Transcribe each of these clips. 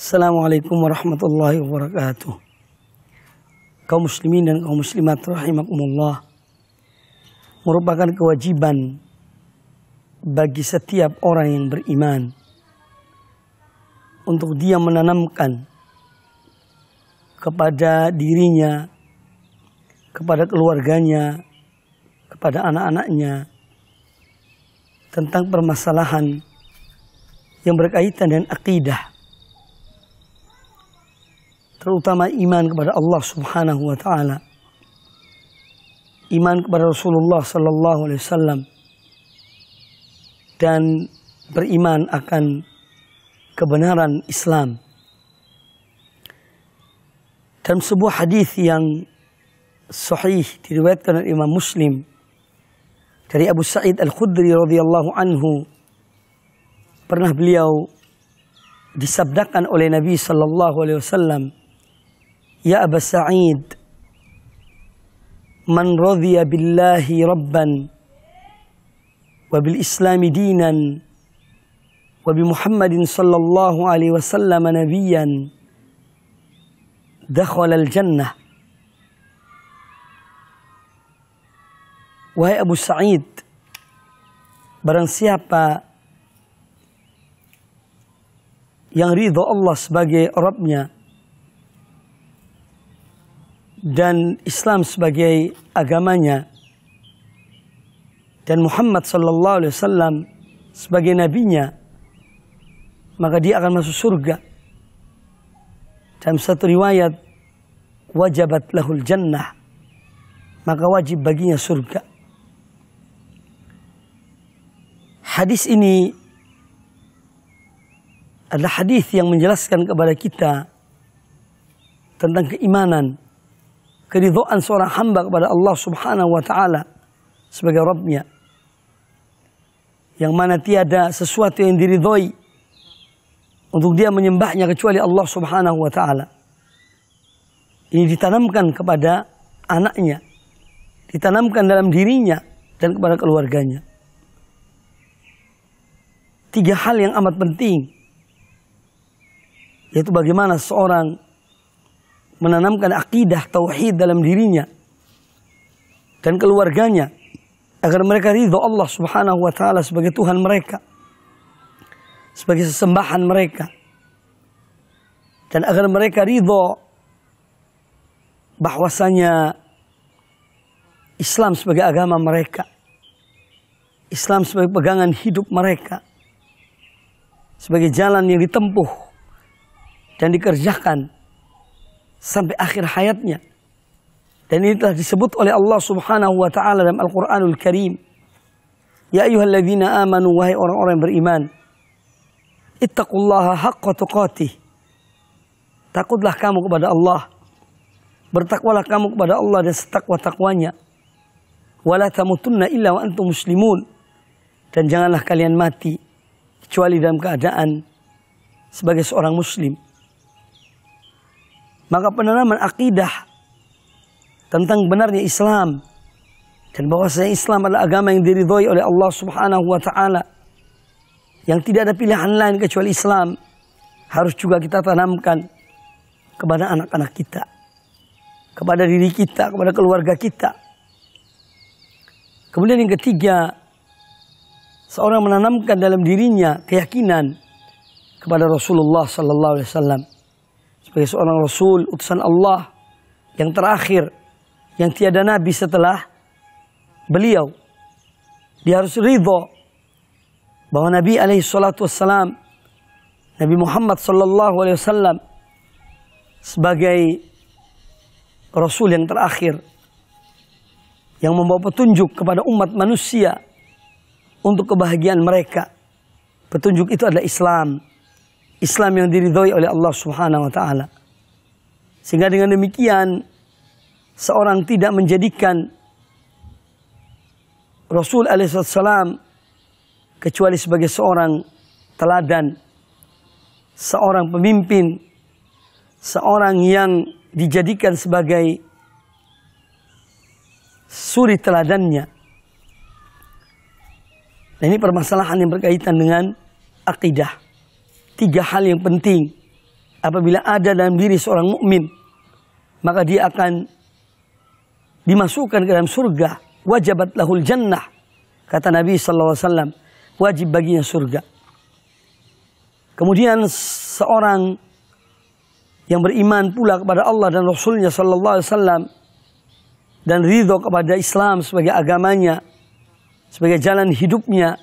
Assalamualaikum warahmatullahi wabarakatuh. Kaum muslimin dan kaum muslimat rahimakumullah. Merupakan kewajiban bagi setiap orang yang beriman untuk dia menanamkan kepada dirinya, kepada keluarganya, kepada anak-anaknya tentang permasalahan yang berkaitan dengan akidah terutama iman kepada Allah Subhanahu wa taala. Iman kepada Rasulullah sallallahu alaihi wasallam dan beriman akan kebenaran Islam. Dalam sebuah hadis yang sahih diriwayatkan oleh Imam Muslim dari Abu Sa'id Al-Khudri radhiyallahu anhu pernah beliau disabdakan oleh Nabi sallallahu alaihi wasallam Ya Aba Sa'id Man radhiya billahi rabban wa bil islami dinan wa bi Muhammadin sallallahu alaihi wasallam nabiyan, dakhala al jannah Wahai Abu Sa'id barang siapa yang ridho Allah sebagai Rabbnya dan Islam sebagai agamanya dan Muhammad sallallahu alaihi wasallam sebagai nabinya maka dia akan masuk surga. Dalam satu riwayat wajabat lahul jannah maka wajib baginya surga. Hadis ini adalah hadis yang menjelaskan kepada kita tentang keimanan keridhaan seorang hamba kepada Allah Subhanahu wa taala sebagai Rabbnya. Yang mana tiada sesuatu yang diridhoi untuk dia menyembahnya kecuali Allah Subhanahu wa taala. Ini ditanamkan kepada anaknya, ditanamkan dalam dirinya dan kepada keluarganya. Tiga hal yang amat penting yaitu bagaimana seorang menanamkan akidah tauhid dalam dirinya dan keluarganya agar mereka ridho Allah Subhanahu wa taala sebagai Tuhan mereka sebagai sesembahan mereka dan agar mereka ridho bahwasanya Islam sebagai agama mereka Islam sebagai pegangan hidup mereka sebagai jalan yang ditempuh dan dikerjakan sampai akhir hayatnya. Dan ini telah disebut oleh Allah Subhanahu wa taala dalam Al-Qur'anul Karim. Ya ayyuhalladzina amanu wahai orang-orang yang beriman. Ittaqullaha haqqa tuqatih. Takutlah kamu kepada Allah. Bertakwalah kamu kepada Allah dan setakwa-takwanya. Wala tamutunna illa wa antum muslimun. Dan janganlah kalian mati kecuali dalam keadaan sebagai seorang muslim. Maka penanaman akidah tentang benarnya Islam dan bahwasanya Islam adalah agama yang diridhoi oleh Allah Subhanahu wa taala yang tidak ada pilihan lain kecuali Islam harus juga kita tanamkan kepada anak-anak kita kepada diri kita kepada keluarga kita kemudian yang ketiga seorang menanamkan dalam dirinya keyakinan kepada Rasulullah sallallahu alaihi wasallam sebagai seorang rasul utusan Allah yang terakhir yang tiada nabi setelah beliau dia harus ridho bahwa Nabi alaihi salatu wassalam Nabi Muhammad sallallahu alaihi wasallam sebagai rasul yang terakhir yang membawa petunjuk kepada umat manusia untuk kebahagiaan mereka. Petunjuk itu adalah Islam. Islam yang diridhoi oleh Allah Subhanahu wa taala. Sehingga dengan demikian seorang tidak menjadikan Rasul alaihissalam kecuali sebagai seorang teladan, seorang pemimpin, seorang yang dijadikan sebagai suri teladannya. Nah, ini permasalahan yang berkaitan dengan akidah tiga hal yang penting apabila ada dalam diri seorang mukmin maka dia akan dimasukkan ke dalam surga wajabat lahul jannah kata Nabi sallallahu wajib baginya surga kemudian seorang yang beriman pula kepada Allah dan Rasulnya sallallahu alaihi wasallam dan ridho kepada Islam sebagai agamanya sebagai jalan hidupnya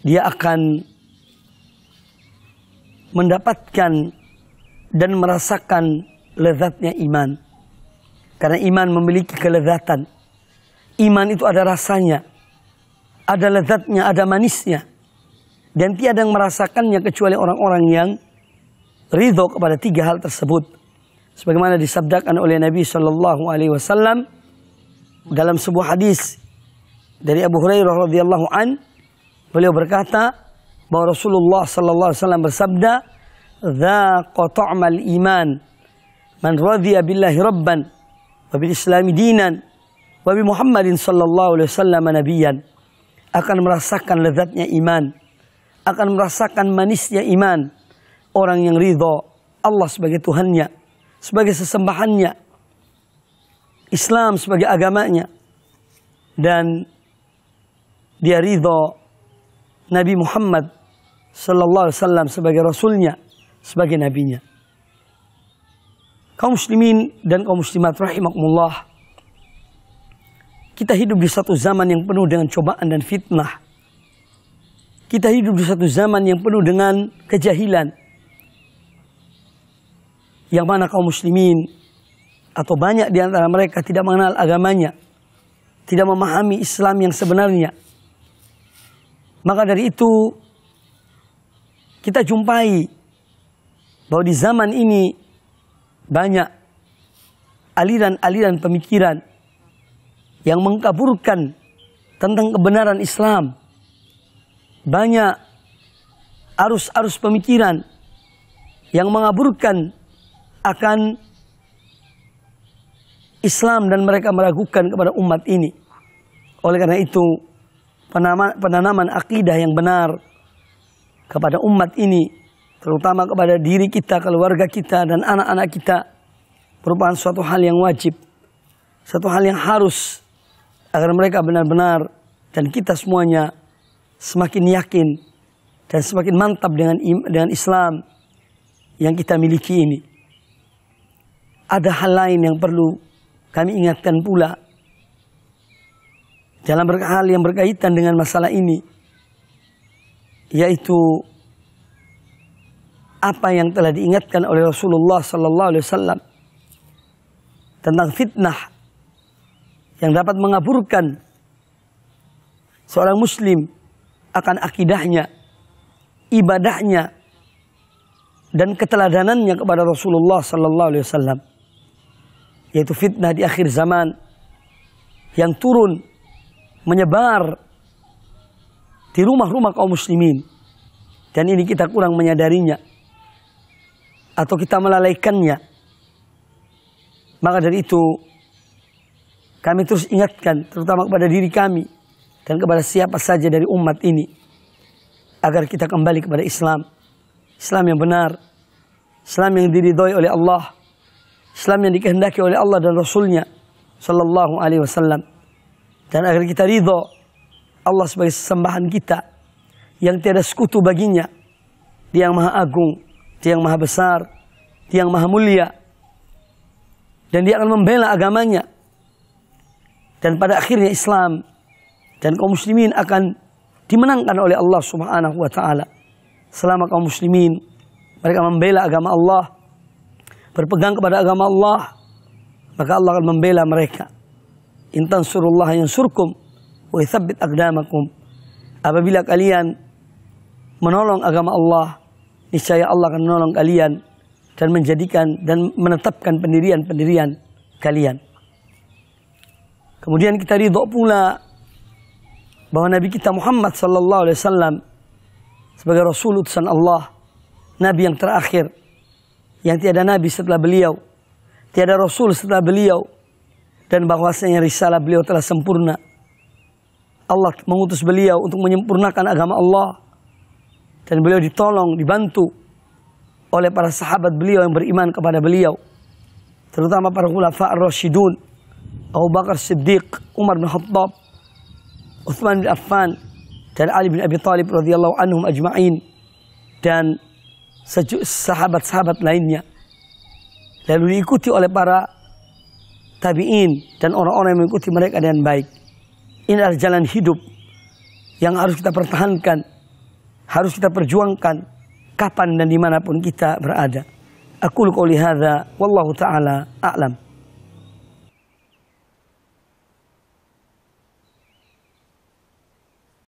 dia akan mendapatkan dan merasakan lezatnya iman. Karena iman memiliki kelezatan. Iman itu ada rasanya, ada lezatnya, ada manisnya. Dan tiada yang merasakannya kecuali orang-orang yang ridho kepada tiga hal tersebut. Sebagaimana disabdakan oleh Nabi Shallallahu Alaihi Wasallam dalam sebuah hadis dari Abu Hurairah radhiyallahu an, beliau berkata, bahwa Rasulullah sallallahu alaihi wasallam bersabda, "Dzaqa ta'mal iman man radhiya billahi rabban wa bil islami dinan wa bi Muhammadin sallallahu alaihi wasallam nabiyyan." Akan merasakan lezatnya iman, akan merasakan manisnya iman orang yang ridho Allah sebagai Tuhannya, sebagai sesembahannya, Islam sebagai agamanya, dan dia ridho Nabi Muhammad sallallahu alaihi wasallam sebagai rasulnya, sebagai nabinya. Kaum muslimin dan kaum muslimat rahimakumullah. Kita hidup di satu zaman yang penuh dengan cobaan dan fitnah. Kita hidup di satu zaman yang penuh dengan kejahilan. Yang mana kaum muslimin atau banyak di antara mereka tidak mengenal agamanya, tidak memahami Islam yang sebenarnya. Maka dari itu kita jumpai bahwa di zaman ini banyak aliran-aliran pemikiran yang mengkaburkan tentang kebenaran Islam. Banyak arus-arus pemikiran yang mengaburkan akan Islam dan mereka meragukan kepada umat ini. Oleh karena itu, penanaman, penanaman akidah yang benar kepada umat ini, terutama kepada diri kita, keluarga kita, dan anak-anak kita, merupakan suatu hal yang wajib, suatu hal yang harus agar mereka benar-benar dan kita semuanya semakin yakin dan semakin mantap dengan dengan Islam yang kita miliki ini. Ada hal lain yang perlu kami ingatkan pula dalam hal yang berkaitan dengan masalah ini yaitu apa yang telah diingatkan oleh Rasulullah sallallahu alaihi wasallam tentang fitnah yang dapat mengaburkan seorang muslim akan akidahnya, ibadahnya dan keteladanannya kepada Rasulullah sallallahu alaihi wasallam yaitu fitnah di akhir zaman yang turun menyebar di rumah-rumah kaum muslimin. Dan ini kita kurang menyadarinya. Atau kita melalaikannya. Maka dari itu kami terus ingatkan terutama kepada diri kami dan kepada siapa saja dari umat ini agar kita kembali kepada Islam. Islam yang benar. Islam yang diridhoi oleh Allah. Islam yang dikehendaki oleh Allah dan Rasulnya. Sallallahu alaihi wasallam. Dan agar kita ridho Allah sebagai sesembahan kita yang tiada sekutu baginya. Dia yang maha agung, dia yang maha besar, dia yang maha mulia. Dan dia akan membela agamanya. Dan pada akhirnya Islam dan kaum muslimin akan dimenangkan oleh Allah Subhanahu wa taala. Selama kaum muslimin mereka membela agama Allah, berpegang kepada agama Allah, maka Allah akan membela mereka. Intan surullah yang surkum wa yuthabbit aqdamakum. Apabila kalian menolong agama Allah, niscaya Allah akan menolong kalian dan menjadikan dan menetapkan pendirian-pendirian kalian. Kemudian kita ridho pula bahwa Nabi kita Muhammad sallallahu alaihi wasallam sebagai rasul utusan Allah, nabi yang terakhir yang tiada nabi setelah beliau, tiada rasul setelah beliau, dan bahwasanya risalah beliau telah sempurna. Allah mengutus beliau untuk menyempurnakan agama Allah dan beliau ditolong, dibantu oleh para sahabat beliau yang beriman kepada beliau. Terutama para khulafa ar-rasyidun, Abu Bakar Siddiq, Umar bin Khattab, Uthman bin Affan dan Ali bin Abi Thalib radhiyallahu anhum ajma'in dan sahabat-sahabat lainnya. Lalu diikuti oleh para tabi'in dan orang-orang yang mengikuti mereka dengan baik. Ini adalah jalan hidup yang harus kita pertahankan, harus kita perjuangkan kapan dan dimanapun kita berada. Aku lu qouli wallahu taala a'lam.